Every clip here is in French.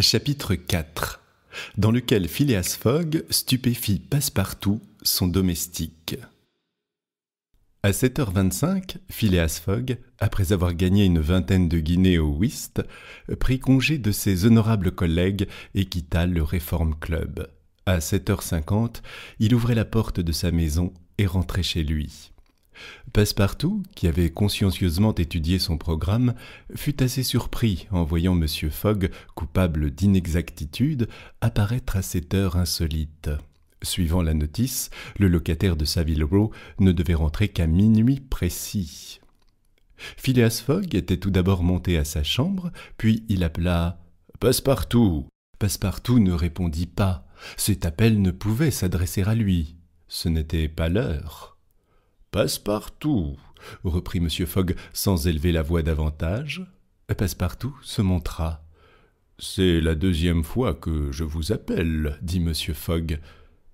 Chapitre 4 Dans lequel Phileas Fogg stupéfie Passepartout, son domestique. À 7h25, Phileas Fogg, après avoir gagné une vingtaine de guinées au whist, prit congé de ses honorables collègues et quitta le Reform Club. À 7h50, il ouvrait la porte de sa maison et rentrait chez lui. Passepartout, qui avait consciencieusement étudié son programme, fut assez surpris en voyant M. Fogg, coupable d'inexactitude, apparaître à cette heure insolite. Suivant la notice, le locataire de Saville Row ne devait rentrer qu'à minuit précis. Phileas Fogg était tout d'abord monté à sa chambre, puis il appela Passepartout. Passepartout ne répondit pas. Cet appel ne pouvait s'adresser à lui. Ce n'était pas l'heure. Passepartout, reprit M. Fogg sans élever la voix davantage. Passepartout se montra. C'est la deuxième fois que je vous appelle, dit M. Fogg.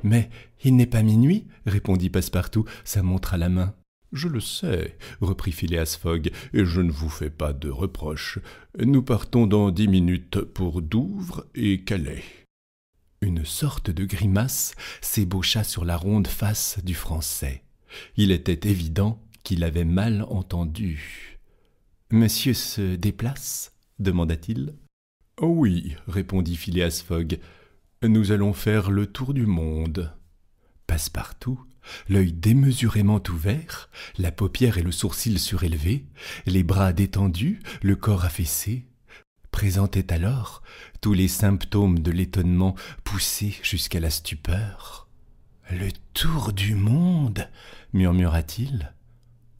Mais il n'est pas minuit, répondit Passepartout, sa montre à la main. Je le sais, reprit Phileas Fogg, et je ne vous fais pas de reproches. Nous partons dans dix minutes pour Douvres et Calais. Une sorte de grimace s'ébaucha sur la ronde face du Français. Il était évident qu'il avait mal entendu. Monsieur se déplace demanda-t-il. Oh oui, répondit Phileas Fogg. Nous allons faire le tour du monde. Passepartout, l'œil démesurément ouvert, la paupière et le sourcil surélevés, les bras détendus, le corps affaissé, présentait alors tous les symptômes de l'étonnement poussé jusqu'à la stupeur. Le tour du monde murmura-t-il.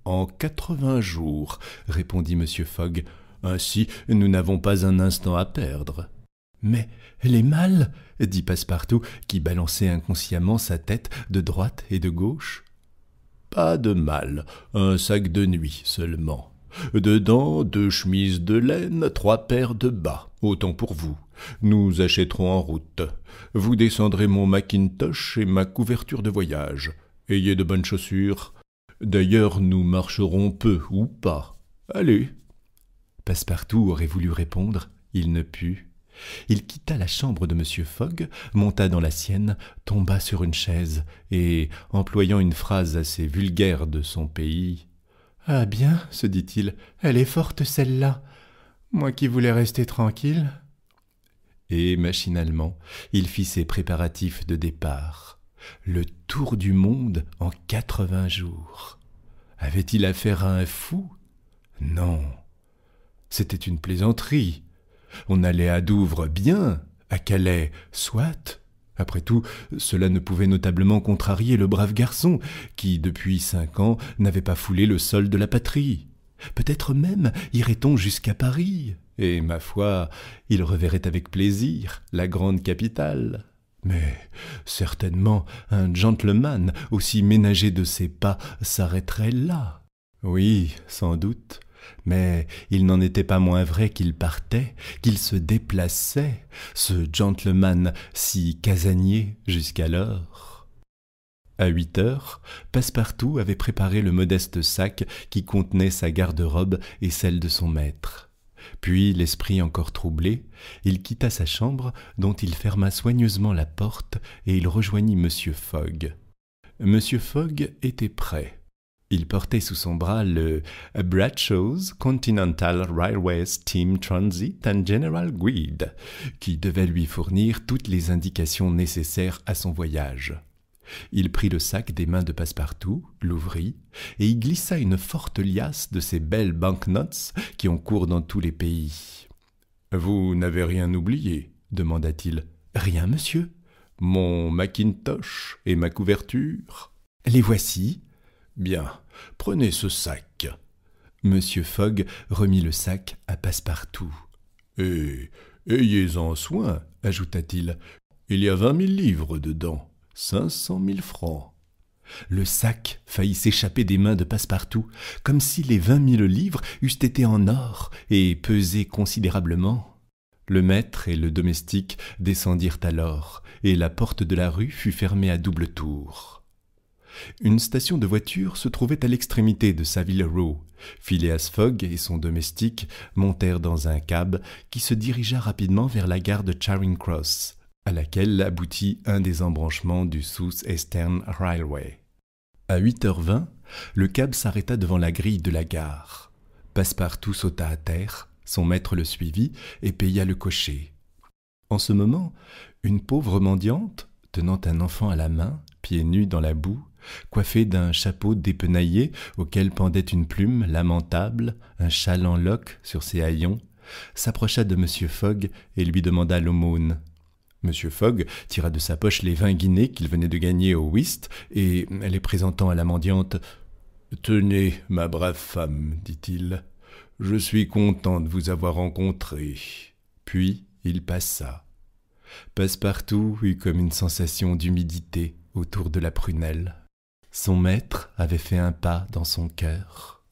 En quatre-vingts jours, répondit Monsieur Fogg. Ainsi, nous n'avons pas un instant à perdre. Mais les mâles dit Passepartout, qui balançait inconsciemment sa tête de droite et de gauche. Pas de mâles, un sac de nuit seulement. Dedans, deux chemises de laine, trois paires de bas, autant pour vous, nous achèterons en route. Vous descendrez mon Macintosh et ma couverture de voyage. Ayez de bonnes chaussures. D'ailleurs, nous marcherons peu ou pas. Allez. Passepartout aurait voulu répondre, il ne put. Il quitta la chambre de Monsieur Fogg, monta dans la sienne, tomba sur une chaise et, employant une phrase assez vulgaire de son pays, Ah bien, se dit-il, elle est forte celle-là. Moi qui voulais rester tranquille et machinalement, il fit ses préparatifs de départ. Le tour du monde en quatre-vingts jours. Avait-il affaire à un fou Non. C'était une plaisanterie. On allait à Douvres bien, à Calais, soit. Après tout, cela ne pouvait notablement contrarier le brave garçon, qui, depuis cinq ans, n'avait pas foulé le sol de la patrie. Peut-être même irait-on jusqu'à Paris et ma foi, il reverrait avec plaisir la grande capitale. Mais certainement un gentleman, aussi ménager de ses pas, s'arrêterait là. Oui, sans doute, mais il n'en était pas moins vrai qu'il partait, qu'il se déplaçait, ce gentleman si casanier jusqu'alors. À huit heures, Passepartout avait préparé le modeste sac qui contenait sa garde-robe et celle de son maître. Puis, l'esprit encore troublé, il quitta sa chambre, dont il ferma soigneusement la porte, et il rejoignit M. Fogg. Monsieur Fogg était prêt. Il portait sous son bras le Bradshaw's Continental Railway Steam Transit and General Guide, qui devait lui fournir toutes les indications nécessaires à son voyage. Il prit le sac des mains de Passepartout, l'ouvrit, et y glissa une forte liasse de ces belles banknotes qui ont cours dans tous les pays. Vous n'avez rien oublié demanda-t-il. Rien, monsieur. Mon Mackintosh et ma couverture Les voici. Bien, prenez ce sac. Monsieur Fogg remit le sac à Passepartout. Et ayez-en soin, ajouta-t-il. Il y a vingt mille livres dedans. Cinq cent mille francs. Le sac faillit s'échapper des mains de Passepartout, comme si les vingt mille livres eussent été en or et pesé considérablement. Le maître et le domestique descendirent alors, et la porte de la rue fut fermée à double tour. Une station de voiture se trouvait à l'extrémité de Saville Row. Phileas Fogg et son domestique montèrent dans un cab qui se dirigea rapidement vers la gare de Charing Cross à laquelle aboutit un des embranchements du South Eastern Railway. À 8h20, le cab s'arrêta devant la grille de la gare. Passepartout sauta à terre, son maître le suivit et paya le cocher. En ce moment, une pauvre mendiante, tenant un enfant à la main, pieds nus dans la boue, coiffée d'un chapeau dépenaillé auquel pendait une plume lamentable, un châle en loques sur ses haillons, s'approcha de M. Fogg et lui demanda l'aumône. Monsieur Fogg tira de sa poche les vingt guinées qu'il venait de gagner au whist et les présentant à la mendiante Tenez, ma brave femme, dit-il, je suis content de vous avoir rencontrée. Puis il passa. Passepartout eut comme une sensation d'humidité autour de la prunelle. Son maître avait fait un pas dans son cœur.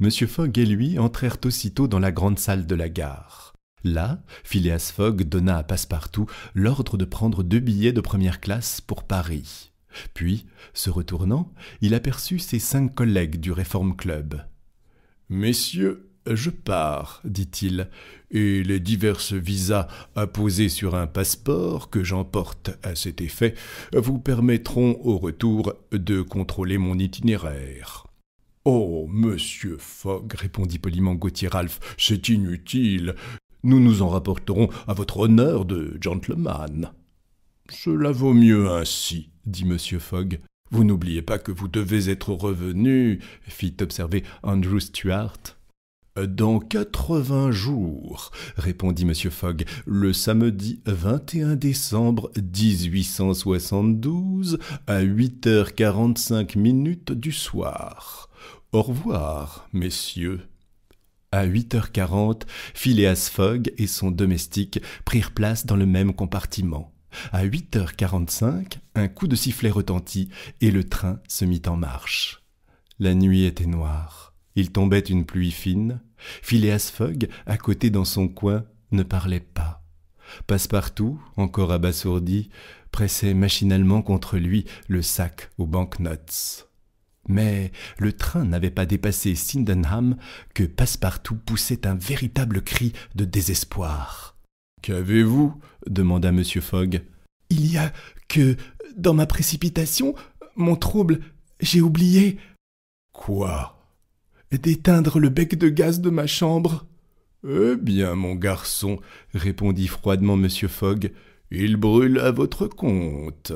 Monsieur Fogg et lui entrèrent aussitôt dans la grande salle de la gare. Là, Phileas Fogg donna à Passepartout l'ordre de prendre deux billets de première classe pour Paris. Puis, se retournant, il aperçut ses cinq collègues du Reform Club. Messieurs, je pars, dit-il, et les diverses visas apposés sur un passeport que j'emporte à cet effet vous permettront au retour de contrôler mon itinéraire. Oh, monsieur Fogg, répondit poliment Gauthier Ralph, c'est inutile. Nous nous en rapporterons à votre honneur de gentleman. Cela vaut mieux ainsi, dit Monsieur Fogg. Vous n'oubliez pas que vous devez être revenu, fit observer Andrew Stuart. Dans quatre-vingts jours, répondit Monsieur Fogg, le samedi 21 décembre 1872 à heures quarante cinq minutes du soir. Au revoir, messieurs. À 8 h quarante, Phileas Fogg et son domestique prirent place dans le même compartiment. À 8 h cinq un coup de sifflet retentit et le train se mit en marche. La nuit était noire. Il tombait une pluie fine. Phileas Fogg, à côté dans son coin, ne parlait pas. Passepartout, encore abasourdi, pressait machinalement contre lui le sac aux banknotes. Mais le train n'avait pas dépassé Sydenham que Passepartout poussait un véritable cri de désespoir. Qu'avez-vous demanda Monsieur Fogg. Il y a que, dans ma précipitation, mon trouble, j'ai oublié. Quoi D'éteindre le bec de gaz de ma chambre. Eh bien, mon garçon, répondit froidement Monsieur Fogg, il brûle à votre compte.